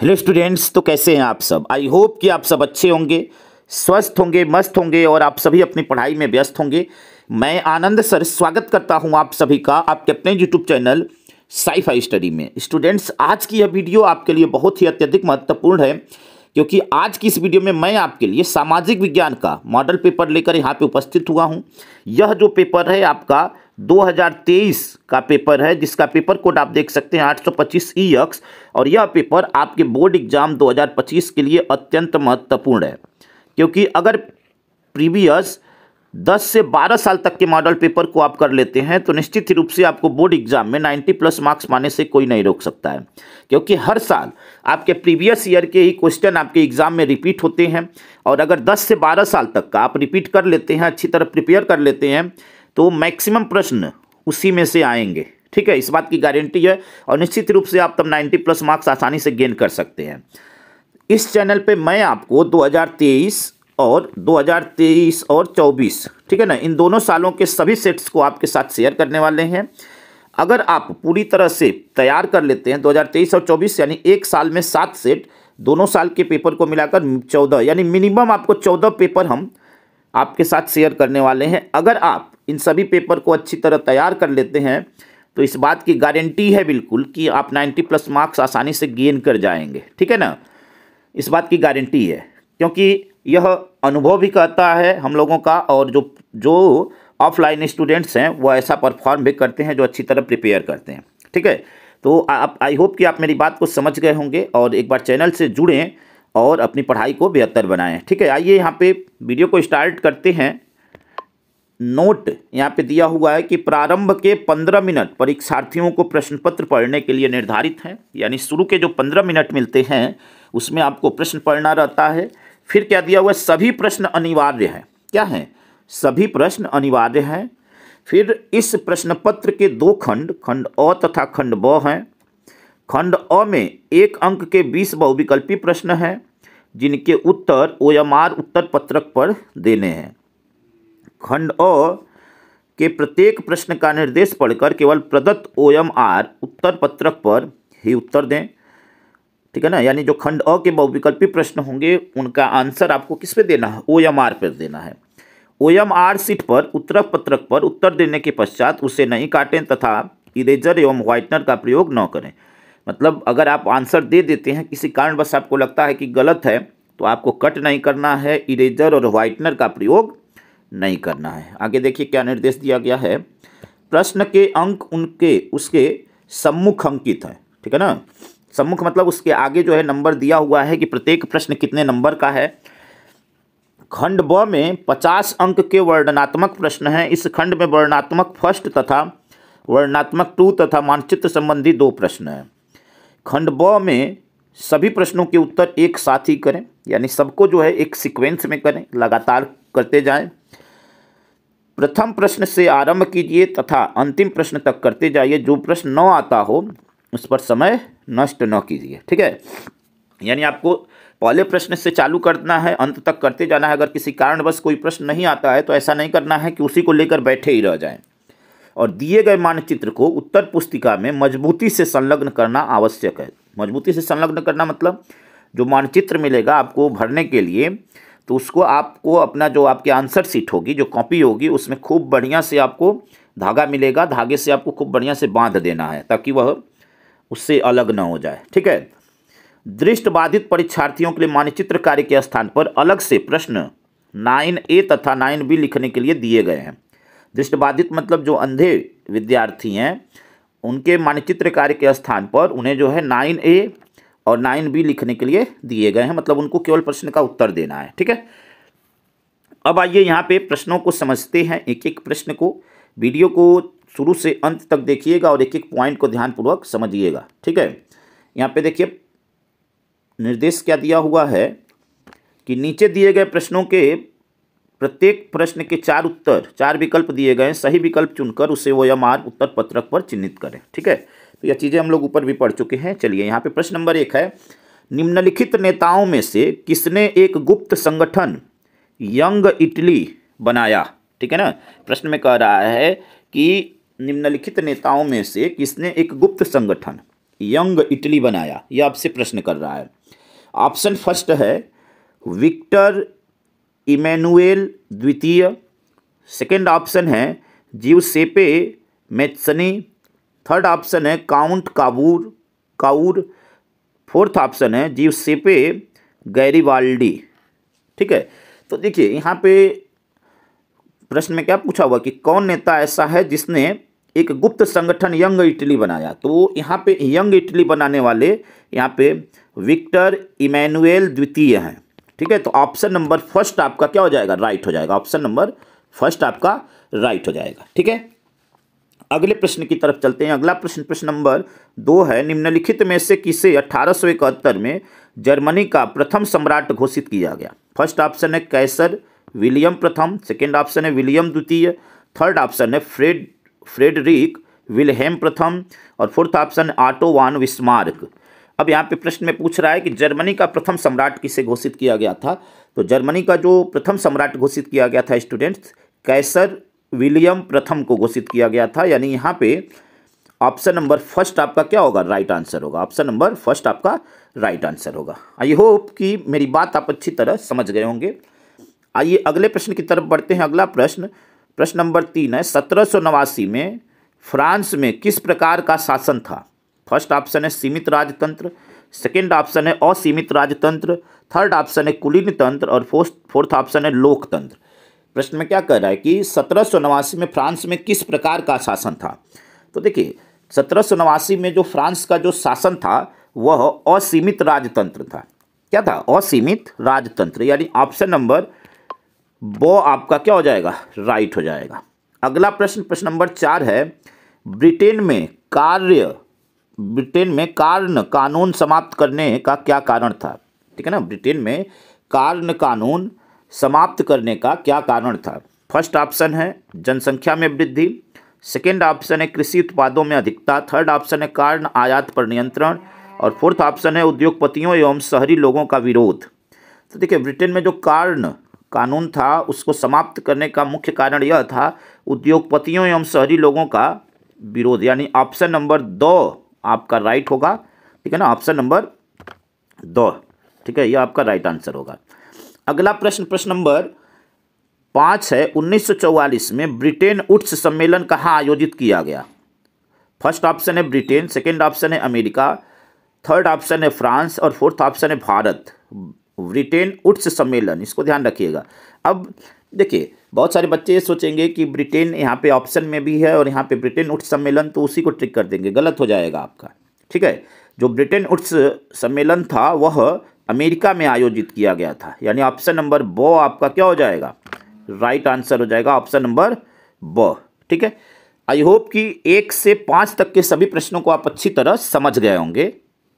hello students तो कैसे हैं आप सब आई होप कि आप सब अच्छे होंगे स्वस्थ होंगे मस्त होंगे और आप सभी अपनी पढ़ाई में व्यस्त होंगे मैं आनंद सर स्वागत करता हूं आप सभी का आपके अपने यूट्यूब चैनल साईफाई स्टडी में स्टूडेंट्स आज की यह वीडियो आपके लिए बहुत ही अत्यधिक महत्वपूर्ण है क्योंकि आज की इस वीडियो में मैं आपके लिए सामाजिक विज्ञान का मॉडल पेपर लेकर यहाँ पर उपस्थित हुआ हूँ यह जो पेपर है आपका 2023 का पेपर है जिसका पेपर कोड आप देख सकते हैं 825 सौ ईयक्स और यह पेपर आपके बोर्ड एग्जाम 2025 के लिए अत्यंत महत्वपूर्ण है क्योंकि अगर प्रीवियस 10 से 12 साल तक के मॉडल पेपर को आप कर लेते हैं तो निश्चित रूप से आपको बोर्ड एग्जाम में 90 प्लस मार्क्स पाने से कोई नहीं रोक सकता है क्योंकि हर साल आपके प्रीवियस ईयर के ही क्वेश्चन आपके एग्ज़ाम में रिपीट होते हैं और अगर 10 से 12 साल तक का आप रिपीट कर लेते हैं अच्छी तरह प्रिपेयर कर लेते हैं तो मैक्सिमम प्रश्न उसी में से आएंगे ठीक है इस बात की गारंटी है और निश्चित रूप से आप तब 90 प्लस मार्क्स आसानी से गेन कर सकते हैं इस चैनल पे मैं आपको 2023 और 2023 और 24 ठीक है ना इन दोनों सालों के सभी सेट्स को आपके साथ शेयर करने वाले हैं अगर आप पूरी तरह से तैयार कर लेते हैं 2023 और 24 यानी एक साल में सात सेट दोनों साल के पेपर को मिलाकर चौदह यानी मिनिमम आपको चौदह पेपर हम आपके साथ शेयर करने वाले हैं अगर आप इन सभी पेपर को अच्छी तरह तैयार कर लेते हैं तो इस बात की गारंटी है बिल्कुल कि आप 90 प्लस मार्क्स आसानी से गेन कर जाएंगे ठीक है ना इस बात की गारंटी है क्योंकि यह अनुभव भी कहता है हम लोगों का और जो जो ऑफलाइन स्टूडेंट्स हैं वो ऐसा परफॉर्म भी करते हैं जो अच्छी तरह प्रिपेयर करते हैं ठीक है तो आप आई होप कि आप मेरी बात को समझ गए होंगे और एक बार चैनल से जुड़ें और अपनी पढ़ाई को बेहतर बनाएं ठीक है आइए यहाँ पे वीडियो को स्टार्ट करते हैं नोट यहाँ पे दिया हुआ है कि प्रारंभ के पंद्रह मिनट परीक्षार्थियों को प्रश्न पत्र पढ़ने के लिए निर्धारित हैं यानी शुरू के जो पंद्रह मिनट मिलते हैं उसमें आपको प्रश्न पढ़ना रहता है फिर क्या दिया हुआ है सभी प्रश्न अनिवार्य हैं क्या हैं सभी प्रश्न अनिवार्य हैं फिर इस प्रश्न पत्र के दो खंड खंड अ तथा खंड ब हैं खंड अ में एक अंक के बीस बहुविकल्पी प्रश्न हैं जिनके उत्तर ओ उत्तर पत्रक पर देने हैं खंड अ के प्रत्येक प्रश्न का निर्देश पढ़कर केवल प्रदत्त ओ एम आर उत्तर पत्रक पर ही उत्तर दें ठीक है ना यानी जो खंड अ के बहुविकल्पी प्रश्न होंगे उनका आंसर आपको किस पे देना है ओ एम आर पर देना है ओ एम आर सीट पर उत्तर पत्रक पर उत्तर देने के पश्चात उसे नहीं काटें तथा इरेजर एवं व्हाइटनर का प्रयोग न करें मतलब अगर आप आंसर दे देते हैं किसी कारणवश आपको लगता है कि गलत है तो आपको कट नहीं करना है इरेजर और व्हाइटनर का प्रयोग नहीं करना है आगे देखिए क्या निर्देश दिया गया है प्रश्न के अंक उनके उसके सम्मुख अंकित हैं ठीक है ना सम्मुख मतलब उसके आगे जो है नंबर दिया हुआ है कि प्रत्येक प्रश्न कितने नंबर का है खंड ब में पचास अंक के वर्णनात्मक प्रश्न हैं इस खंड में वर्णनात्मक फर्स्ट तथा वर्णनात्मक टू तथा मानचित्र संबंधी दो प्रश्न हैं खंड ब में सभी प्रश्नों के उत्तर एक साथ ही करें यानी सबको जो है एक सीक्वेंस में करें लगातार करते जाएं प्रथम प्रश्न से आरंभ कीजिए तथा अंतिम प्रश्न तक करते जाइए जो प्रश्न न आता हो उस पर समय नष्ट न कीजिए ठीक है यानी आपको पहले प्रश्न से चालू करना है अंत तक करते जाना है अगर किसी कारणवश कोई प्रश्न नहीं आता है तो ऐसा नहीं करना है कि उसी को लेकर बैठे ही रह जाएं और दिए गए मानचित्र को उत्तर पुस्तिका में मजबूती से संलग्न करना आवश्यक है मजबूती से संलग्न करना मतलब जो मानचित्र मिलेगा आपको भरने के लिए तो उसको आपको अपना जो आपकी आंसर सीट होगी जो कॉपी होगी उसमें खूब बढ़िया से आपको धागा मिलेगा धागे से आपको खूब बढ़िया से बांध देना है ताकि वह उससे अलग ना हो जाए ठीक है दृष्ट बाधित परीक्षार्थियों के लिए मानचित्र कार्य के स्थान पर अलग से प्रश्न नाइन ए तथा नाइन बी लिखने के लिए दिए गए हैं दृष्ट बाधित मतलब जो अंधे विद्यार्थी हैं उनके मानचित्र कार्य के स्थान पर उन्हें जो है नाइन ए और नाइन बी लिखने के लिए दिए गए हैं मतलब उनको केवल प्रश्न का उत्तर देना है ठीक है अब आइए यहाँ पे प्रश्नों को समझते हैं एक एक प्रश्न को वीडियो को शुरू से अंत तक देखिएगा और एक एक पॉइंट को ध्यानपूर्वक समझिएगा ठीक है यहाँ पे देखिए निर्देश क्या दिया हुआ है कि नीचे दिए गए प्रश्नों के प्रत्येक प्रश्न के चार उत्तर चार विकल्प दिए गए हैं सही विकल्प चुनकर उसे वो या मार्ग उत्तर पत्रक पर चिन्हित करें ठीक है तो यह चीज़ें हम लोग ऊपर भी पढ़ चुके हैं चलिए यहाँ पे प्रश्न नंबर एक है निम्नलिखित नेताओं में से किसने एक गुप्त संगठन यंग इटली बनाया ठीक है ना प्रश्न में कह रहा है कि निम्नलिखित नेताओं में से किसने एक गुप्त संगठन यंग इटली बनाया यह आपसे प्रश्न कर रहा है ऑप्शन फर्स्ट है विक्टर इमैनुएल द्वितीय सेकेंड ऑप्शन है जीवसेपे मैथसनी थर्ड ऑप्शन है काउंट काबूर काउर फोर्थ ऑप्शन है सेपे गैरीवाल्डी ठीक है तो देखिए यहाँ पे प्रश्न में क्या पूछा हुआ कि कौन नेता ऐसा है जिसने एक गुप्त संगठन यंग इटली बनाया तो यहाँ पे यंग इटली बनाने वाले यहाँ पे विक्टर इमैनुएल द्वितीय हैं ठीक है तो ऑप्शन नंबर फर्स्ट आपका क्या हो जाएगा राइट हो जाएगा ऑप्शन नंबर फर्स्ट आपका राइट हो जाएगा ठीक है अगले प्रश्न की तरफ चलते हैं अगला प्रश्न प्रश्न नंबर दो है निम्नलिखित में से किसे अठारह में जर्मनी का प्रथम सम्राट घोषित किया गया फर्स्ट ऑप्शन है कैसर विलियम प्रथम सेकेंड ऑप्शन है विलियम द्वितीय थर्ड ऑप्शन है फ्रेड फ्रेडरिक विलहेम प्रथम और fourth option Otto von Bismarck अब यहाँ पे प्रश्न में पूछ रहा है कि जर्मनी का प्रथम सम्राट किसे घोषित किया गया था तो जर्मनी का जो प्रथम सम्राट घोषित किया गया था स्टूडेंट्स कैसर विलियम प्रथम को घोषित किया गया था यानी यहाँ पे ऑप्शन नंबर फर्स्ट आपका क्या होगा राइट आंसर होगा ऑप्शन नंबर फर्स्ट आपका राइट आंसर होगा आई होप कि मेरी बात आप अच्छी तरह समझ गए होंगे आइए अगले प्रश्न की तरफ बढ़ते हैं अगला प्रश्न प्रश्न नंबर तीन है सत्रह में फ्रांस में किस प्रकार का शासन था फर्स्ट ऑप्शन है सीमित राजतंत्र सेकेंड ऑप्शन है असीमित राजतंत्र थर्ड ऑप्शन है कुलीन तंत्र और फोर्थ फोर्थ ऑप्शन है लोकतंत्र प्रश्न में क्या कह रहा है कि सत्रह में फ्रांस में किस प्रकार का शासन था तो देखिए सत्रह में जो फ्रांस का जो शासन था वह असीमित राजतंत्र था क्या था असीमित राजतंत्र यानी ऑप्शन नंबर वो आपका क्या हो जाएगा राइट हो जाएगा अगला प्रश्न प्रश्न नंबर चार है ब्रिटेन में कार्य ब्रिटेन में कारण कानून समाप्त करने का क्या कारण था ठीक है ना ब्रिटेन में कारण कानून समाप्त करने का क्या कारण था फर्स्ट ऑप्शन है जनसंख्या में वृद्धि सेकेंड ऑप्शन है कृषि उत्पादों में अधिकता थर्ड ऑप्शन है कारण आयात पर नियंत्रण और फोर्थ ऑप्शन है उद्योगपतियों एवं शहरी लोगों का विरोध तो देखिए ब्रिटेन में जो कारण कानून था उसको समाप्त करने का मुख्य कारण यह था उद्योगपतियों एवं शहरी लोगों का विरोध यानी ऑप्शन नंबर दो आपका राइट होगा ठीक है ना ऑप्शन नंबर दो ठीक है यह आपका राइट आंसर होगा अगला प्रश्न प्रश्न नंबर पाँच है 1944 में ब्रिटेन उट्स सम्मेलन कहाँ आयोजित किया गया फर्स्ट ऑप्शन है ब्रिटेन सेकंड ऑप्शन है अमेरिका थर्ड ऑप्शन है फ्रांस और फोर्थ ऑप्शन है भारत ब्रिटेन उट्स सम्मेलन इसको ध्यान रखिएगा अब देखिए बहुत सारे बच्चे ये सोचेंगे कि ब्रिटेन यहाँ पे ऑप्शन में भी है और यहाँ पे ब्रिटेन उट्स सम्मेलन तो उसी को ट्रिक कर देंगे गलत हो जाएगा आपका ठीक है जो ब्रिटेन उट्स सम्मेलन था वह अमेरिका में आयोजित किया गया था यानी ऑप्शन नंबर ब आपका क्या हो जाएगा राइट आंसर हो जाएगा ऑप्शन नंबर ब ठीक है आई होप कि एक से पाँच तक के सभी प्रश्नों को आप अच्छी तरह समझ गए होंगे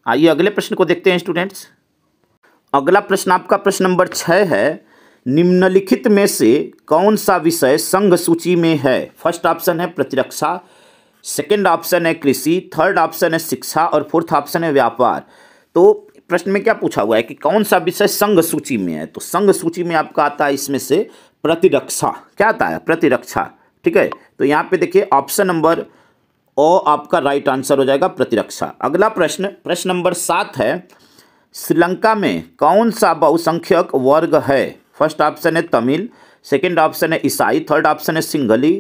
आइए अगले प्रश्न को देखते हैं स्टूडेंट्स अगला प्रश्न आपका प्रश्न नंबर छः है निम्नलिखित में से कौन सा विषय संघ सूची में है फर्स्ट ऑप्शन है प्रतिरक्षा सेकंड ऑप्शन है कृषि थर्ड ऑप्शन है शिक्षा और फोर्थ ऑप्शन है व्यापार तो प्रश्न में क्या पूछा हुआ है कि कौन सा विषय संघ सूची में है तो संघ सूची में आपका आता है इसमें से प्रतिरक्षा क्या आता है प्रतिरक्षा ठीक है तो यहाँ पे देखिए ऑप्शन नंबर ओ आपका राइट आंसर हो जाएगा प्रतिरक्षा अगला प्रश्न प्रश्न नंबर सात है श्रीलंका में कौन सा बहुसंख्यक वर्ग है फर्स्ट ऑप्शन है तमिल सेकेंड ऑप्शन है ईसाई थर्ड ऑप्शन है सिंघली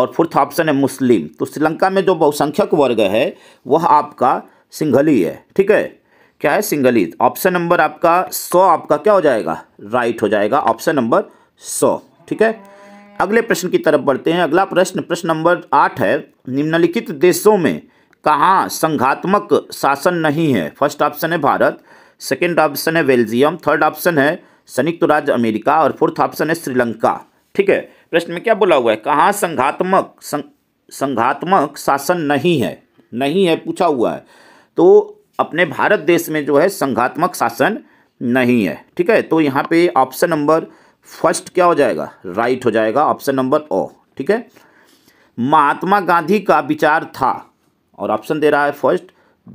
और फोर्थ ऑप्शन है मुस्लिम तो श्रीलंका में जो बहुसंख्यक वर्ग है वह आपका सिंघली है ठीक है क्या है सिंगल ईद ऑप्शन नंबर आपका सौ आपका क्या हो जाएगा राइट हो जाएगा ऑप्शन नंबर सौ ठीक है अगले प्रश्न की तरफ बढ़ते हैं अगला प्रश्न प्रश्न नंबर आठ है निम्नलिखित देशों में कहाँ संघात्मक शासन नहीं है फर्स्ट ऑप्शन है भारत सेकेंड ऑप्शन है बेल्जियम थर्ड ऑप्शन है संयुक्त राज्य अमेरिका और फोर्थ ऑप्शन है श्रीलंका ठीक है प्रश्न में क्या बोला हुआ है कहाँ संघात्मक संघात्मक शासन नहीं है नहीं है पूछा हुआ है तो अपने भारत देश में जो है संघात्मक शासन नहीं है ठीक है तो यहाँ पे ऑप्शन नंबर फर्स्ट क्या हो जाएगा राइट हो जाएगा ऑप्शन नंबर ओ ठीक है महात्मा गांधी का विचार था और ऑप्शन दे रहा है फर्स्ट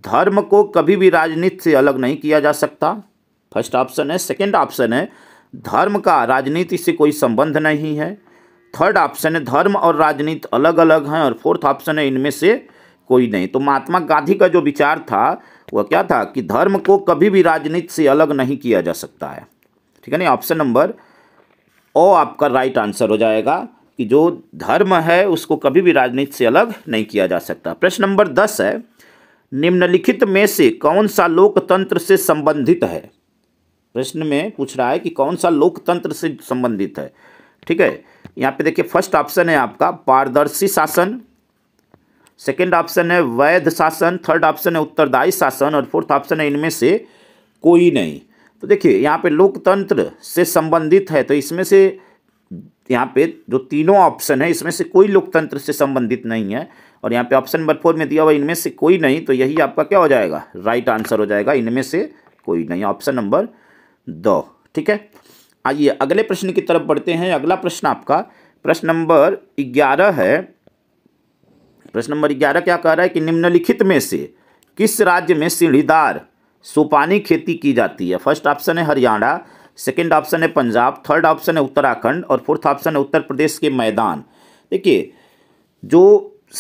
धर्म को कभी भी राजनीति से अलग नहीं किया जा सकता फर्स्ट ऑप्शन है सेकेंड ऑप्शन है धर्म का राजनीति से कोई संबंध नहीं है थर्ड ऑप्शन है धर्म और राजनीति अलग अलग हैं और फोर्थ ऑप्शन है इनमें से कोई नहीं तो महात्मा गांधी का जो विचार था वह क्या था कि धर्म को कभी भी राजनीति से अलग नहीं किया जा सकता है ठीक है ना ऑप्शन नंबर ओ आपका राइट आंसर हो जाएगा कि जो धर्म है उसको कभी भी राजनीति से अलग नहीं किया जा सकता प्रश्न नंबर दस है निम्नलिखित में से कौन सा लोकतंत्र से संबंधित है प्रश्न में पूछ रहा है कि कौन सा लोकतंत्र से संबंधित है ठीक है यहाँ पे देखिए फर्स्ट ऑप्शन है आपका पारदर्शी शासन सेकेंड ऑप्शन है वैध शासन थर्ड ऑप्शन है उत्तरदायी शासन और फोर्थ ऑप्शन है इनमें से कोई नहीं तो देखिए यहाँ पे लोकतंत्र से संबंधित है तो इसमें से यहाँ पे जो तीनों ऑप्शन है इसमें से कोई लोकतंत्र से संबंधित नहीं है और यहाँ पे ऑप्शन नंबर फोर में दिया हुआ इनमें से कोई नहीं तो यही आपका क्या हो जाएगा राइट आंसर हो जाएगा इनमें से कोई नहीं ऑप्शन नंबर दो ठीक है आइए अगले प्रश्न की तरफ बढ़ते हैं अगला प्रश्न आपका प्रश्न नंबर ग्यारह है प्रश्न नंबर ग्यारह क्या कह रहा है कि निम्नलिखित में से किस राज्य में सीढ़ीदार सोपानी खेती की जाती है फर्स्ट ऑप्शन है हरियाणा सेकंड ऑप्शन है पंजाब थर्ड ऑप्शन है उत्तराखंड और फोर्थ ऑप्शन है उत्तर प्रदेश के मैदान देखिए जो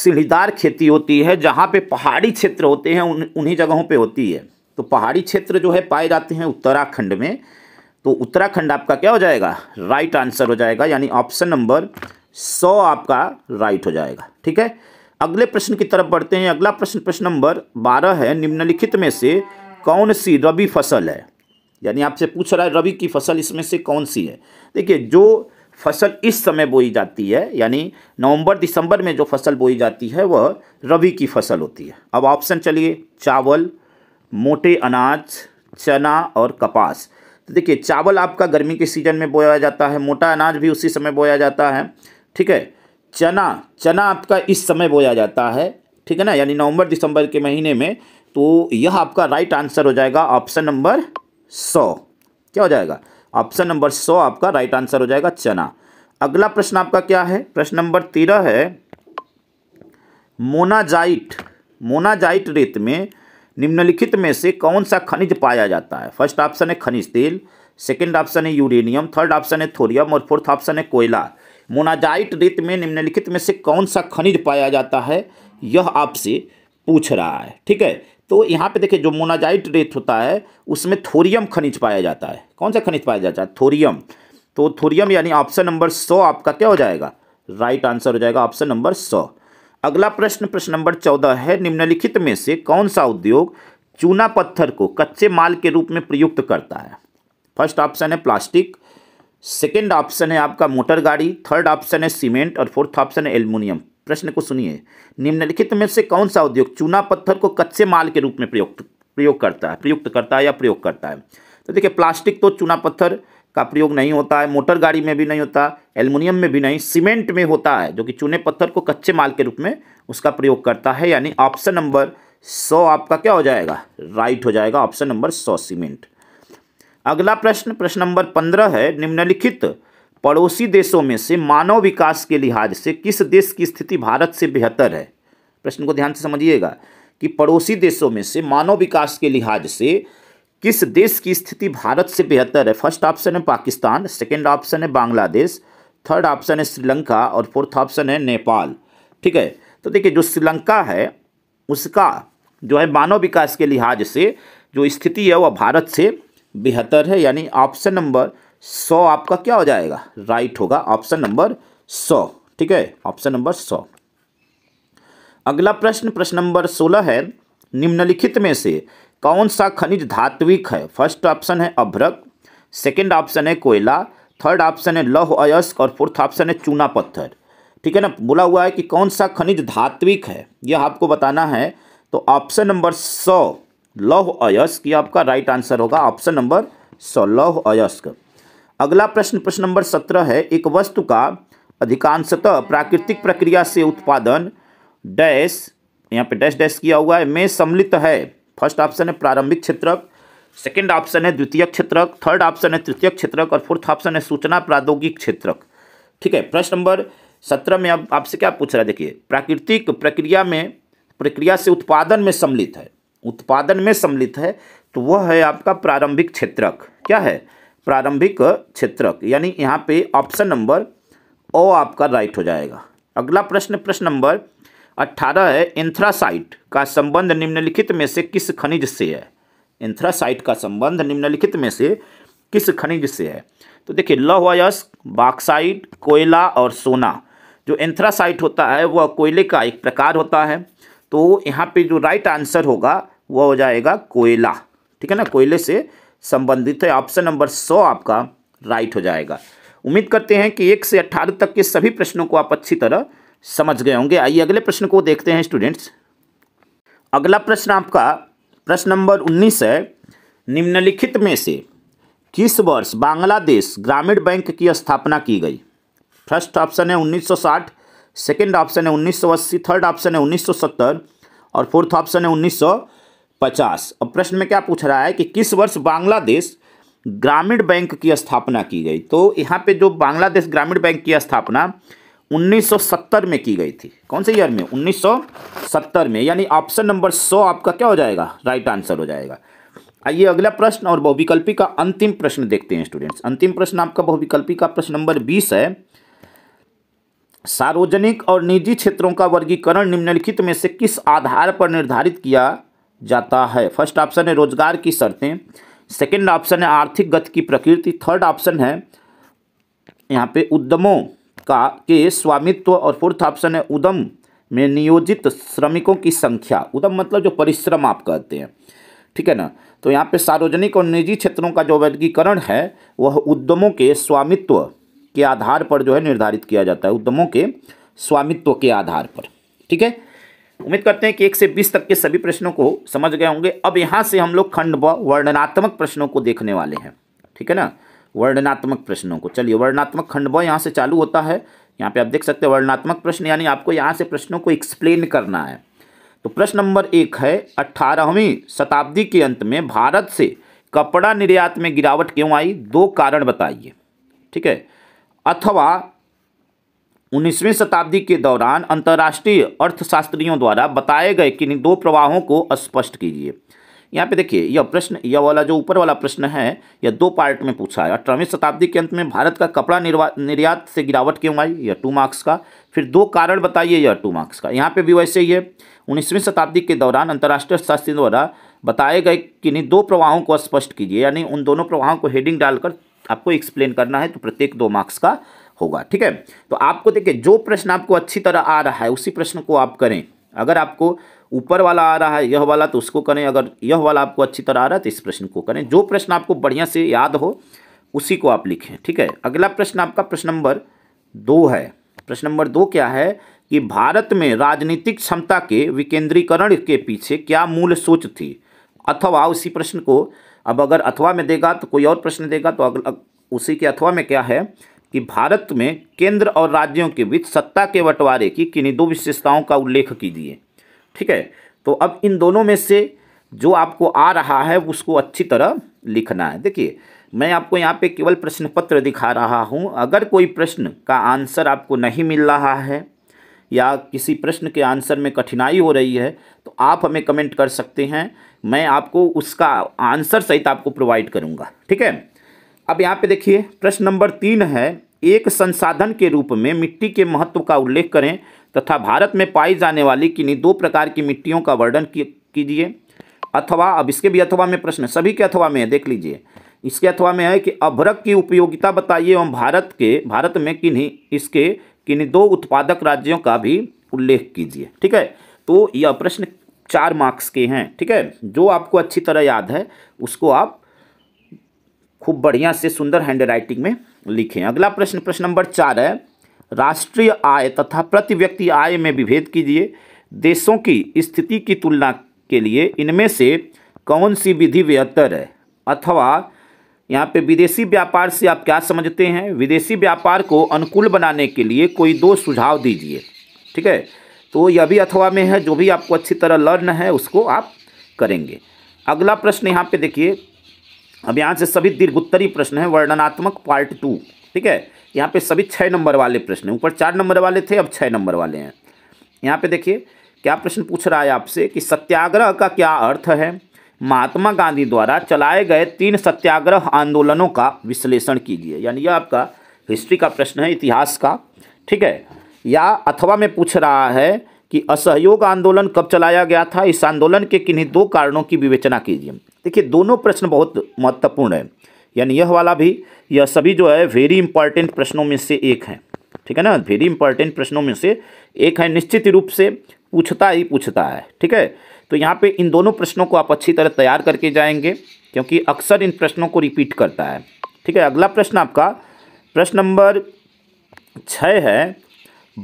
सीढ़ीदार खेती होती है जहाँ पे पहाड़ी क्षेत्र होते हैं उन उन्हीं जगहों पे होती है तो पहाड़ी क्षेत्र जो है पाए जाते हैं उत्तराखंड में तो उत्तराखंड आपका क्या हो जाएगा राइट आंसर हो जाएगा यानी ऑप्शन नंबर सौ आपका राइट हो जाएगा ठीक है अगले प्रश्न की तरफ बढ़ते हैं अगला प्रश्न प्रश्न नंबर बारह है निम्नलिखित में से कौन सी रबी फसल है यानी आपसे पूछ रहा है रबी की फसल इसमें से कौन सी है देखिए जो फसल इस समय बोई जाती है यानी नवंबर दिसंबर में जो फसल बोई जाती है वह रबी की फसल होती है अब ऑप्शन चलिए चावल मोटे अनाज चना और कपास तो देखिए चावल आपका गर्मी के सीजन में बोया जाता है मोटा अनाज भी उसी समय बोया जाता है ठीक है चना चना आपका इस समय बोया जाता है ठीक है ना यानी नवंबर दिसंबर के महीने में तो यह आपका राइट आंसर हो जाएगा ऑप्शन नंबर सौ क्या हो जाएगा ऑप्शन नंबर सौ आपका राइट आंसर हो जाएगा चना अगला प्रश्न आपका क्या है प्रश्न नंबर तेरह है मोनाजाइट मोनाजाइट रेत में निम्नलिखित में से कौन सा खनिज पाया जाता है फर्स्ट ऑप्शन है खनिज तेल सेकेंड ऑप्शन है यूरेनियम थर्ड ऑप्शन है थोरियम और फोर्थ ऑप्शन है कोयला मोनाजाइट रेत में निम्नलिखित में से कौन सा खनिज पाया जाता है यह आपसे पूछ रहा है ठीक है तो यहाँ पे देखिए जो मोनाजाइट रेत होता है उसमें थोरियम खनिज पाया जाता है कौन सा खनिज पाया जाता है थोरियम तो थोरियम यानी ऑप्शन नंबर सौ आपका क्या हो जाएगा राइट आंसर हो जाएगा ऑप्शन नंबर सौ अगला प्रश्न प्रश्न नंबर चौदह है निम्नलिखित में से कौन सा उद्योग चूना पत्थर को कच्चे माल के रूप में प्रयुक्त करता है फर्स्ट ऑप्शन है प्लास्टिक सेकेंड ऑप्शन है आपका मोटर गाड़ी थर्ड ऑप्शन है सीमेंट और फोर्थ ऑप्शन है एल्यूमिनियम प्रश्न को सुनिए निम्नलिखित में से कौन सा उद्योग चूना पत्थर को कच्चे माल के रूप में प्रयुक्त प्रयोग करता है प्रयुक्त करता है या प्रयोग करता है तो देखिए प्लास्टिक तो चूना पत्थर का प्रयोग नहीं होता है मोटर गाड़ी में भी नहीं होता एल्युमिनियम में भी नहीं सीमेंट में होता है जो कि चूने पत्थर को कच्चे माल के रूप में उसका प्रयोग करता है यानी ऑप्शन नंबर सौ आपका क्या हो जाएगा राइट हो जाएगा ऑप्शन नंबर सौ सीमेंट अगला प्रश्न प्रश्न नंबर पंद्रह है निम्नलिखित पड़ोसी देशों में से मानव विकास के लिहाज से किस देश की स्थिति भारत से बेहतर है प्रश्न को ध्यान से समझिएगा कि पड़ोसी देशों में से मानव विकास के लिहाज से किस देश की स्थिति भारत से बेहतर है फर्स्ट ऑप्शन है पाकिस्तान सेकेंड ऑप्शन है बांग्लादेश थर्ड ऑप्शन है श्रीलंका और फोर्थ ऑप्शन है नेपाल ठीक है तो देखिए जो श्रीलंका है उसका जो है मानव विकास के लिहाज से जो स्थिति है वह भारत से बेहतर है यानी ऑप्शन नंबर सौ आपका क्या हो जाएगा राइट होगा ऑप्शन नंबर सौ ठीक है ऑप्शन नंबर सौ अगला प्रश्न प्रश्न नंबर सोलह है निम्नलिखित में से कौन सा खनिज धात्विक है फर्स्ट ऑप्शन है अभ्रक सेकंड ऑप्शन है कोयला थर्ड ऑप्शन है लौह अयस्क और फोर्थ ऑप्शन है चूना पत्थर ठीक है ना बोला हुआ है कि कौन सा खनिज धात्विक है यह आपको बताना है तो ऑप्शन नंबर सौ लौह अयस्क ये आपका राइट आंसर होगा ऑप्शन नंबर सौ लौह अयस्क अगला प्रश्न प्रश्न नंबर सत्रह है एक वस्तु का अधिकांशतः प्राकृतिक प्रक्रिया से उत्पादन डैश यहाँ पे डैश डैश किया हुआ है में सम्मिलित है फर्स्ट ऑप्शन है प्रारंभिक क्षेत्रक सेकेंड ऑप्शन है द्वितीय क्षेत्रक थर्ड ऑप्शन है तृतीय क्षेत्रक और फोर्थ ऑप्शन है सूचना प्रौद्योगिक क्षेत्रक ठीक है प्रश्न नंबर सत्रह में अब आपसे क्या पूछ रहा है देखिए प्राकृतिक प्रक्रिया में प्रक्रिया से उत्पादन में सम्मिलित है उत्पादन में सम्मिलित है तो वह है आपका प्रारंभिक क्षेत्रक क्या है प्रारंभिक क्षेत्रक यानी यहाँ पे ऑप्शन नंबर ओ आपका राइट हो जाएगा अगला प्रश्न प्रश्न नंबर अट्ठारह है एंथ्रासाइट का संबंध निम्नलिखित में से किस खनिज से है एंथ्रासाइट का संबंध निम्नलिखित में से किस खनिज से है तो देखिए लौह अयस्क बाक्साइड कोयला और सोना जो एंथ्रासाइट होता है वह कोयले का एक प्रकार होता है तो यहाँ पे जो राइट आंसर होगा वह हो जाएगा कोयला ठीक है ना कोयले से संबंधित है ऑप्शन नंबर सौ आपका राइट हो जाएगा उम्मीद करते हैं कि एक से अट्ठारह तक के सभी प्रश्नों को आप अच्छी तरह समझ गए होंगे आइए अगले प्रश्न को देखते हैं स्टूडेंट्स अगला प्रश्न आपका प्रश्न नंबर उन्नीस है निम्नलिखित में से किस वर्ष बांग्लादेश ग्रामीण बैंक की स्थापना की गई फर्स्ट ऑप्शन है सेकेंड ऑप्शन है उन्नीस थर्ड ऑप्शन है उन्नीस और फोर्थ ऑप्शन है उन्नीस पचास अब प्रश्न में क्या पूछ रहा है कि किस वर्ष बांग्लादेश ग्रामीण बैंक की स्थापना की गई तो यहाँ पे जो बांग्लादेश ग्रामीण बैंक की स्थापना 1970 में की गई थी कौन से ईयर में 1970 में यानी ऑप्शन नंबर 100 आपका क्या हो जाएगा राइट आंसर हो जाएगा आइए अगला प्रश्न और बहुविकल्पी का अंतिम प्रश्न देखते हैं स्टूडेंट्स अंतिम प्रश्न आपका बहुविकल्पी का प्रश्न नंबर बीस है सार्वजनिक और निजी क्षेत्रों का वर्गीकरण निम्नलिखित में से किस आधार पर निर्धारित किया जाता है फर्स्ट ऑप्शन है रोजगार की शर्तें सेकंड ऑप्शन है आर्थिक गति की प्रकृति थर्ड ऑप्शन है यहाँ पे उद्यमों का के स्वामित्व और फोर्थ ऑप्शन है उद्यम में नियोजित श्रमिकों की संख्या उद्यम मतलब जो परिश्रम आप कहते हैं ठीक है ना तो यहाँ पे सार्वजनिक और निजी क्षेत्रों का जो वर्गीकरण है वह उद्यमों के स्वामित्व के आधार पर जो है निर्धारित किया जाता है उद्यमों के स्वामित्व के आधार पर ठीक है उम्मीद करते हैं कि एक से बीस तक के सभी प्रश्नों को समझ गए होंगे अब यहाँ से हम लोग खंड व वर्णनात्मक प्रश्नों को देखने वाले हैं ठीक है ना वर्णनात्मक प्रश्नों को चलिए वर्णनात्मक खंड व यहाँ से चालू होता है यहाँ पे आप देख सकते हैं वर्णनात्मक प्रश्न यानी आपको यहाँ से प्रश्नों को एक्सप्लेन करना है तो प्रश्न नंबर एक है अट्ठारहवीं शताब्दी के अंत में भारत से कपड़ा निर्यात में गिरावट क्यों आई दो कारण बताइए ठीक है अथवा उन्नीसवीं शताब्दी के दौरान अंतर्राष्ट्रीय अर्थशास्त्रियों द्वारा बताए गए कि दो प्रवाहों को स्पष्ट कीजिए यहाँ पे देखिए यह प्रश्न यह वाला जो ऊपर वाला प्रश्न है यह दो पार्ट में पूछा है अठारहवीं शताब्दी के अंत में भारत का कपड़ा निर्वा निर्यात से गिरावट क्यों आई यह टू मार्क्स का फिर दो कारण बताइए यह टू मार्क्स का यहाँ पे भी वैसे ही है उन्नीसवीं शताब्दी के दौरान अंतर्राष्ट्रीय शास्त्रियों द्वारा बताए गए किन्हीं दो प्रवाहों को स्पष्ट कीजिए यानी उन दोनों प्रवाहों को हेडिंग डालकर आपको एक्सप्लेन करना है तो प्रत्येक दो मार्क्स का होगा ठीक है तो आपको देखिए जो प्रश्न आपको अच्छी तरह आ रहा है उसी प्रश्न को आप करें अगर आपको ऊपर वाला आ रहा है यह वाला तो उसको करें अगर यह वाला आपको अच्छी तरह आ रहा है तो इस प्रश्न को करें जो प्रश्न आपको बढ़िया से याद हो उसी को आप लिखें ठीक है अगला प्रश्न आपका प्रश्न नंबर दो है प्रश्न नंबर दो क्या है कि भारत में राजनीतिक क्षमता के विकेंद्रीकरण के पीछे क्या मूल सोच थी अथवा उसी प्रश्न को अब अगर अथवा में देगा तो कोई और प्रश्न देगा तो अगला उसी के अथवा में क्या है कि भारत में केंद्र और राज्यों के बीच सत्ता के बंटवारे की किन्हीं दो विशेषताओं का उल्लेख कीजिए ठीक है तो अब इन दोनों में से जो आपको आ रहा है उसको अच्छी तरह लिखना है देखिए मैं आपको यहाँ पे केवल प्रश्न पत्र दिखा रहा हूँ अगर कोई प्रश्न का आंसर आपको नहीं मिल रहा है या किसी प्रश्न के आंसर में कठिनाई हो रही है तो आप हमें कमेंट कर सकते हैं मैं आपको उसका आंसर सहित आपको प्रोवाइड करूँगा ठीक है अब यहाँ पे देखिए प्रश्न नंबर तीन है एक संसाधन के रूप में मिट्टी के महत्व का उल्लेख करें तथा भारत में पाई जाने वाली किन्हीं दो प्रकार की मिट्टियों का वर्णन कीजिए अथवा अब इसके भी अथवा में प्रश्न सभी के अथवा में है देख लीजिए इसके अथवा में है कि अभ्रक की उपयोगिता बताइए एवं भारत के भारत में किन्हीं इसके किन दो उत्पादक राज्यों का भी उल्लेख कीजिए ठीक है तो यह प्रश्न चार मार्क्स के हैं ठीक है जो आपको अच्छी तरह याद है उसको आप खूब बढ़िया से सुंदर हैंड राइटिंग में लिखें अगला प्रश्न प्रश्न नंबर चार है राष्ट्रीय आय तथा प्रति व्यक्ति आय में विभेद कीजिए देशों की स्थिति की तुलना के लिए इनमें से कौन सी विधि बेहतर है अथवा यहाँ पे विदेशी व्यापार से आप क्या समझते हैं विदेशी व्यापार को अनुकूल बनाने के लिए कोई दो सुझाव दीजिए ठीक है तो यह भी अथवा में है जो भी आपको अच्छी तरह लर्न है उसको आप करेंगे अगला प्रश्न यहाँ पे देखिए अब यहाँ से सभी दीर्घोत्तरी प्रश्न है वर्णनात्मक पार्ट टू ठीक है यहाँ पे सभी छः नंबर वाले प्रश्न हैं ऊपर चार नंबर वाले थे अब छः नंबर वाले हैं यहाँ पे देखिए क्या प्रश्न पूछ रहा है आपसे कि सत्याग्रह का क्या अर्थ है महात्मा गांधी द्वारा चलाए गए तीन सत्याग्रह आंदोलनों का विश्लेषण कीजिए यानी यह आपका हिस्ट्री का प्रश्न है इतिहास का ठीक है या अथवा में पूछ रहा है कि असहयोग आंदोलन कब चलाया गया था इस आंदोलन के किन्हीं दो कारणों की विवेचना कीजिए देखिए दोनों प्रश्न बहुत महत्वपूर्ण है यानी यह वाला भी यह सभी जो है वेरी इंपॉर्टेंट प्रश्नों में से एक है ठीक है ना वेरी इंपॉर्टेंट प्रश्नों में से एक है निश्चित रूप से पूछता ही पूछता है ठीक है तो यहाँ पे इन दोनों प्रश्नों को आप अच्छी तरह तैयार करके जाएंगे क्योंकि अक्सर इन प्रश्नों को रिपीट करता है ठीक है अगला प्रश्न आपका प्रश्न नंबर छः है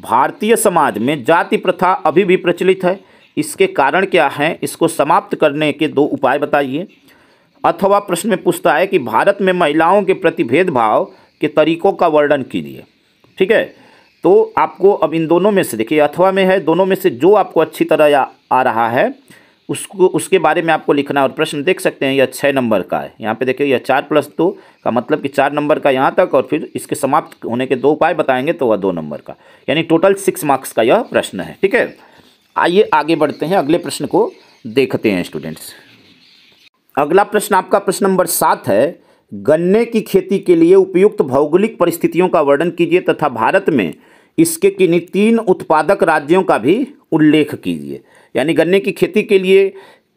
भारतीय समाज में जाति प्रथा अभी भी प्रचलित है इसके कारण क्या हैं इसको समाप्त करने के दो उपाय बताइए अथवा प्रश्न में पूछता है कि भारत में महिलाओं के प्रति भेदभाव के तरीकों का वर्णन कीजिए ठीक है तो आपको अब इन दोनों में से देखिए अथवा में है दोनों में से जो आपको अच्छी तरह या आ रहा है उसको उसके बारे में आपको लिखना है और प्रश्न देख सकते हैं यह छः नंबर का है यहाँ पे देखिए यह चार प्लस दो का मतलब कि चार नंबर का यहाँ तक और फिर इसके समाप्त होने के दो उपाय बताएंगे तो वह दो नंबर का यानी टोटल सिक्स मार्क्स का यह प्रश्न है ठीक है आइए आगे बढ़ते हैं अगले प्रश्न को देखते हैं स्टूडेंट्स अगला प्रश्न आपका प्रश्न नंबर सात है गन्ने की खेती के लिए उपयुक्त भौगोलिक परिस्थितियों का वर्णन कीजिए तथा भारत में इसके किन्हीं तीन उत्पादक राज्यों का भी उल्लेख कीजिए यानी गन्ने की खेती के लिए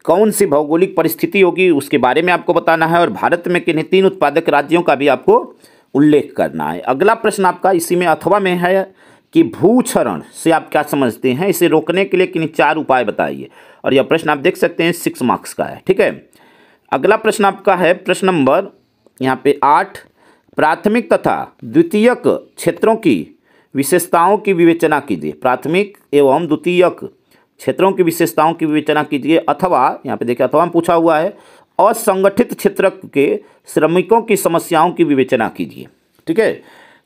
कौन सी भौगोलिक परिस्थिति होगी उसके बारे में आपको बताना है और भारत में किन्हीं तीन उत्पादक राज्यों का भी आपको उल्लेख करना है अगला प्रश्न आपका इसी में अथवा में है कि भूक्षरण से आप क्या समझते हैं इसे रोकने के लिए किन्हीं चार उपाय बताइए और यह प्रश्न आप देख सकते हैं सिक्स मार्क्स का है ठीक है अगला प्रश्न आपका है प्रश्न नंबर यहाँ पे आठ प्राथमिक तथा द्वितीयक क्षेत्रों की विशेषताओं की विवेचना कीजिए प्राथमिक एवं द्वितीयक क्षेत्रों की विशेषताओं की विवेचना कीजिए अथवा यहाँ पे देखिए अथवा पूछा हुआ है असंगठित क्षेत्र के श्रमिकों की समस्याओं की विवेचना कीजिए ठीक है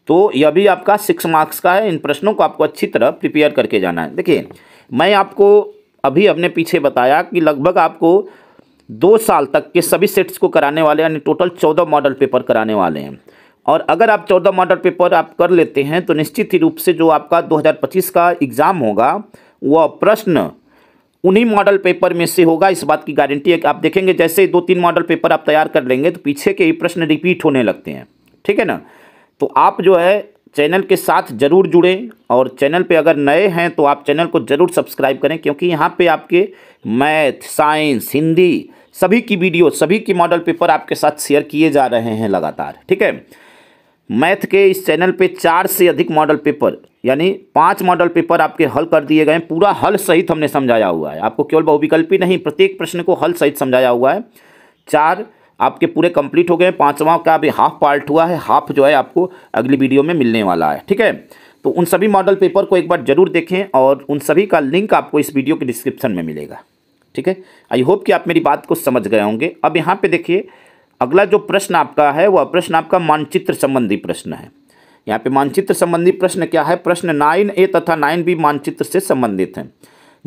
तो यह भी आपका सिक्स मार्क्स का है इन प्रश्नों को आपको अच्छी तरह प्रिपेयर करके जाना है देखिए मैं आपको अभी अपने पीछे बताया कि लगभग आपको दो साल तक के सभी सेट्स को कराने वाले यानी टोटल चौदह मॉडल पेपर कराने वाले हैं और अगर आप चौदह मॉडल पेपर आप कर लेते हैं तो निश्चित ही रूप से जो आपका 2025 का एग्ज़ाम होगा वह प्रश्न उन्हीं मॉडल पेपर में से होगा इस बात की गारंटी है कि आप देखेंगे जैसे दो तीन मॉडल पेपर आप तैयार कर लेंगे तो पीछे के ही प्रश्न रिपीट होने लगते हैं ठीक है ना तो आप जो है चैनल के साथ जरूर जुड़ें और चैनल पे अगर नए हैं तो आप चैनल को ज़रूर सब्सक्राइब करें क्योंकि यहाँ पे आपके मैथ साइंस हिंदी सभी की वीडियो सभी की मॉडल पेपर आपके साथ शेयर किए जा रहे हैं लगातार ठीक है मैथ के इस चैनल पे चार से अधिक मॉडल पेपर यानी पांच मॉडल पेपर आपके हल कर दिए गए पूरा हल सहित हमने समझाया हुआ है आपको केवल बहुविकल्पी नहीं प्रत्येक प्रश्न को हल सहित समझाया हुआ है चार आपके पूरे कंप्लीट हो गए हैं पाँचवा का अभी हाफ पार्ट हुआ है हाफ जो है आपको अगली वीडियो में मिलने वाला है ठीक है तो उन सभी मॉडल पेपर को एक बार जरूर देखें और उन सभी का लिंक आपको इस वीडियो के डिस्क्रिप्शन में मिलेगा ठीक है आई होप कि आप मेरी बात को समझ गए होंगे अब यहाँ पे देखिए अगला जो प्रश्न आपका है वह प्रश्न आपका मानचित्र संबंधी प्रश्न है यहाँ पे मानचित्र संबंधी प्रश्न क्या है प्रश्न नाइन ए तथा नाइन बी मानचित्र से संबंधित हैं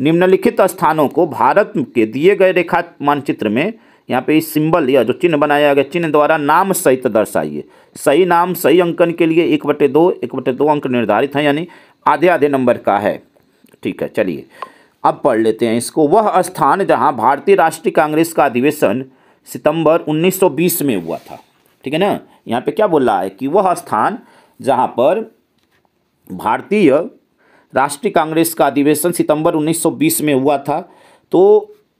निम्नलिखित स्थानों को भारत के दिए गए रेखा मानचित्र में यहाँ पे इस सिंबल या जो चिन्ह बनाया गया चिन्ह द्वारा नाम सहित दर्शाइए सही नाम सही अंकन के लिए एक बटे दो एक बटे दो अंक निर्धारित हैं यानी आधे आधे नंबर का है ठीक है चलिए अब पढ़ लेते हैं इसको वह स्थान जहाँ भारतीय राष्ट्रीय कांग्रेस का अधिवेशन सितंबर 1920 में हुआ था ठीक है ना यहाँ पे क्या बोल रहा है कि वह स्थान जहां पर भारतीय राष्ट्रीय कांग्रेस का अधिवेशन सितंबर 1920 में हुआ था तो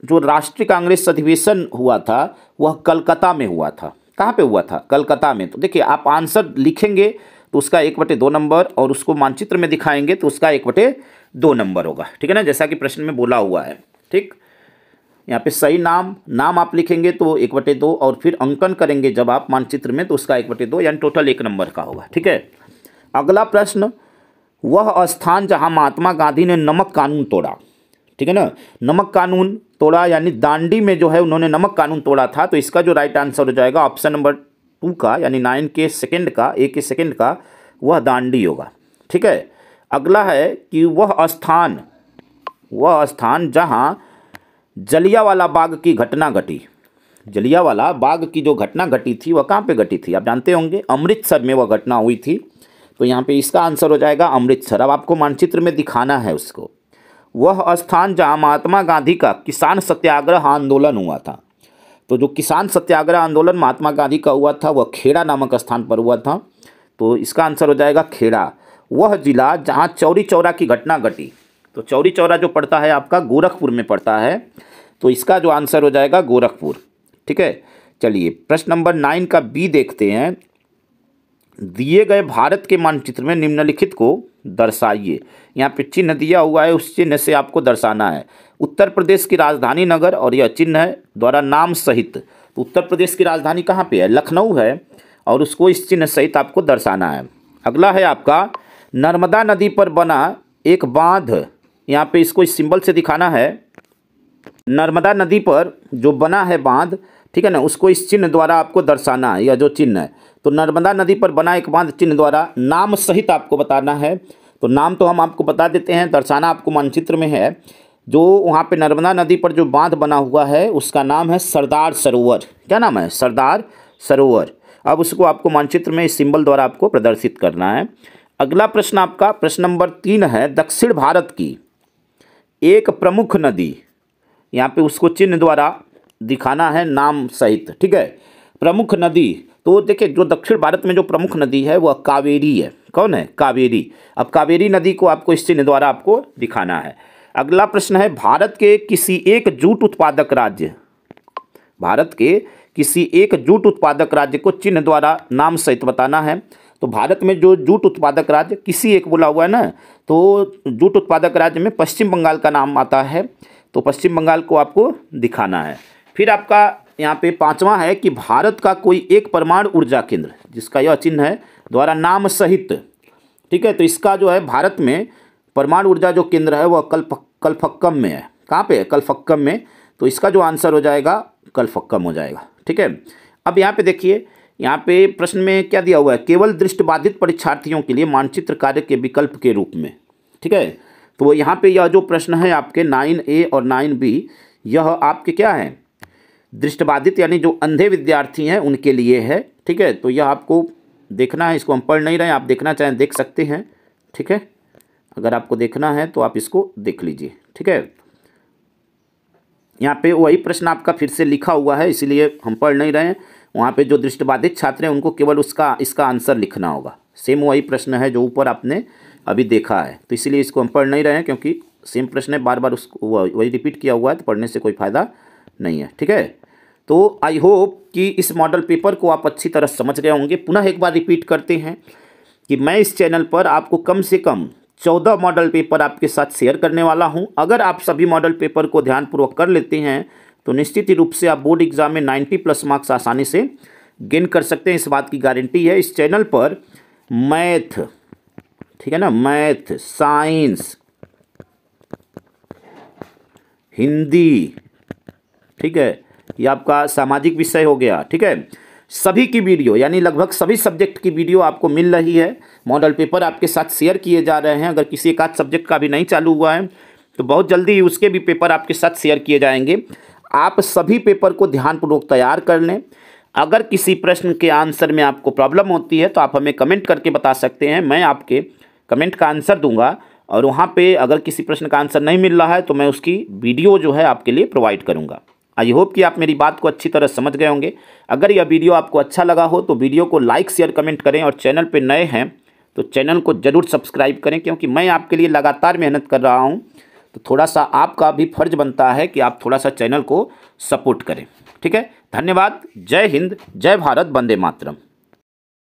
जो राष्ट्रीय कांग्रेस अधिवेशन हुआ था वह कलकत्ता में हुआ था कहाँ पे हुआ था कलकत्ता में तो देखिए आप आंसर लिखेंगे तो उसका एक बटे दो नंबर और उसको मानचित्र में दिखाएंगे तो उसका एक बटे दो नंबर होगा ठीक है ना जैसा कि प्रश्न में बोला हुआ है ठीक यहाँ पे सही नाम नाम आप लिखेंगे तो एक बटे दो और फिर अंकन करेंगे जब आप मानचित्र में तो उसका एक बटे दो यानी टोटल एक नंबर का होगा ठीक है अगला प्रश्न वह स्थान जहाँ महात्मा गांधी ने नमक कानून तोड़ा ठीक है ना नमक कानून तोड़ा यानी दांडी में जो है उन्होंने नमक कानून तोड़ा था तो इसका जो राइट आंसर हो जाएगा ऑप्शन नंबर टू का यानी नाइन के सेकेंड का ए के सेकेंड का वह दांडी होगा ठीक है अगला है कि वह स्थान वह स्थान जहाँ जलियावाला बाग की घटना घटी जलियावाला बाग की जो घटना घटी थी वह कहाँ पे घटी थी आप जानते होंगे अमृतसर में वह घटना हुई थी तो यहाँ पे इसका आंसर हो जाएगा अमृतसर अब आपको मानचित्र में दिखाना है उसको वह स्थान जहाँ महात्मा गांधी का किसान सत्याग्रह आंदोलन हुआ था तो जो किसान सत्याग्रह आंदोलन महात्मा गांधी का हुआ था वह खेड़ा नामक स्थान पर हुआ था तो इसका आंसर हो जाएगा खेड़ा वह जिला जहाँ चौरी चौरा की घटना घटी तो चौरी चौरा जो पड़ता है आपका गोरखपुर में पड़ता है तो इसका जो आंसर हो जाएगा गोरखपुर ठीक है चलिए प्रश्न नंबर नाइन का बी देखते हैं दिए गए भारत के मानचित्र में निम्नलिखित को दर्शाइए यहाँ पे चिन्ह दिया हुआ है उस चिन्ह से आपको दर्शाना है उत्तर प्रदेश की राजधानी नगर और यह चिन्ह है द्वारा नाम सहित तो उत्तर प्रदेश की राजधानी कहाँ पे है लखनऊ है और उसको इस चिन्ह सहित आपको दर्शाना है अगला है आपका नर्मदा नदी पर बना एक बांध यहाँ पे इसको इस सिंबल से दिखाना है नर्मदा नदी पर जो बना है बांध ठीक है ना उसको इस चिन्ह द्वारा आपको दर्शाना है या जो चिन्ह है तो नर्मदा नदी पर बना एक बांध चिन्ह द्वारा नाम सहित आपको बताना है तो नाम तो हम आपको बता देते हैं दर्शाना आपको मानचित्र में है जो वहाँ पे नर्मदा नदी पर जो बांध बना हुआ है उसका नाम है सरदार सरोवर क्या नाम है सरदार सरोवर अब उसको आपको मानचित्र में इस सिंबल द्वारा आपको प्रदर्शित करना है अगला प्रश्न आपका प्रश्न नंबर तीन है दक्षिण भारत की एक प्रमुख नदी यहाँ पे उसको चिन्ह द्वारा दिखाना है नाम सहित ठीक है प्रमुख नदी तो देखिए जो दक्षिण भारत में जो प्रमुख नदी है वह कावेरी है कौन है कावेरी अब कावेरी नदी को आपको इस चिन्ह द्वारा आपको दिखाना है अगला प्रश्न है भारत के किसी एक जूट उत्पादक राज्य भारत के किसी एक जूट उत्पादक राज्य को चिन्ह द्वारा नाम सहित बताना है तो भारत में जो जूट उत्पादक राज्य किसी एक बोला हुआ है ना तो जूट उत्पादक राज्य में पश्चिम बंगाल का नाम आता है तो पश्चिम बंगाल को आपको दिखाना है फिर आपका यहाँ पे पांचवा है कि भारत का कोई एक परमाणु ऊर्जा केंद्र जिसका यह चिन्ह है द्वारा नाम सहित ठीक है तो इसका जो है भारत में परमाणु ऊर्जा जो केंद्र है वह कल्प कल्फक्कम में है कहाँ पे है कल्फक्कम में तो इसका जो आंसर हो जाएगा कल्फक्कम हो जाएगा ठीक है अब यहाँ पे देखिए यहाँ पे प्रश्न में क्या दिया हुआ है केवल दृष्टिबाधित परीक्षार्थियों के लिए मानचित्र कार्य के विकल्प के रूप में ठीक है तो यहाँ पे यह जो प्रश्न है आपके नाइन ए और नाइन बी यह आपके क्या है दृष्टिबाधित यानी जो अंधे विद्यार्थी हैं उनके लिए है ठीक है तो यह आपको देखना है इसको हम पढ़ नहीं रहे आप देखना चाहें देख सकते हैं ठीक है अगर आपको देखना है तो आप इसको देख लीजिए ठीक है यहाँ पे वही प्रश्न आपका फिर से लिखा हुआ है इसीलिए हम पढ़ नहीं रहे हैं वहाँ पे जो दृष्टिबाधित छात्र हैं उनको केवल उसका इसका आंसर लिखना होगा सेम वही प्रश्न है जो ऊपर आपने अभी देखा है तो इसीलिए इसको हम पढ़ नहीं रहे हैं क्योंकि सेम प्रश्न है बार बार उसको वही रिपीट किया हुआ है तो पढ़ने से कोई फ़ायदा नहीं है ठीक है तो आई होप कि इस मॉडल पेपर को आप अच्छी तरह समझ गए होंगे पुनः एक बार रिपीट करते हैं कि मैं इस चैनल पर आपको कम से कम चौदह मॉडल पेपर आपके साथ शेयर करने वाला हूं अगर आप सभी मॉडल पेपर को ध्यानपूर्वक कर लेते हैं तो निश्चित रूप से आप बोर्ड एग्जाम में 90 प्लस मार्क्स आसानी से गेन कर सकते हैं इस बात की गारंटी है इस चैनल पर मैथ ठीक है ना मैथ साइंस हिंदी ठीक है ये आपका सामाजिक विषय हो गया ठीक है सभी की वीडियो यानी लगभग सभी सब्जेक्ट की वीडियो आपको मिल रही है मॉडल पेपर आपके साथ शेयर किए जा रहे हैं अगर किसी एक आध सब्जेक्ट का भी नहीं चालू हुआ है तो बहुत जल्दी उसके भी पेपर आपके साथ शेयर किए जाएंगे आप सभी पेपर को ध्यानपूर्वक तैयार कर लें अगर किसी प्रश्न के आंसर में आपको प्रॉब्लम होती है तो आप हमें कमेंट करके बता सकते हैं मैं आपके कमेंट का आंसर दूंगा और वहाँ पे अगर किसी प्रश्न का आंसर नहीं मिल रहा है तो मैं उसकी वीडियो जो है आपके लिए प्रोवाइड करूँगा आई होप कि आप मेरी बात को अच्छी तरह समझ गए होंगे अगर यह वीडियो आपको अच्छा लगा हो तो वीडियो को लाइक शेयर कमेंट करें और चैनल पर नए हैं तो चैनल को ज़रूर सब्सक्राइब करें क्योंकि मैं आपके लिए लगातार मेहनत कर रहा हूँ तो थोड़ा सा आपका भी फर्ज बनता है कि आप थोड़ा सा चैनल को सपोर्ट करें ठीक है धन्यवाद जय हिंद जय भारत वंदे मातरम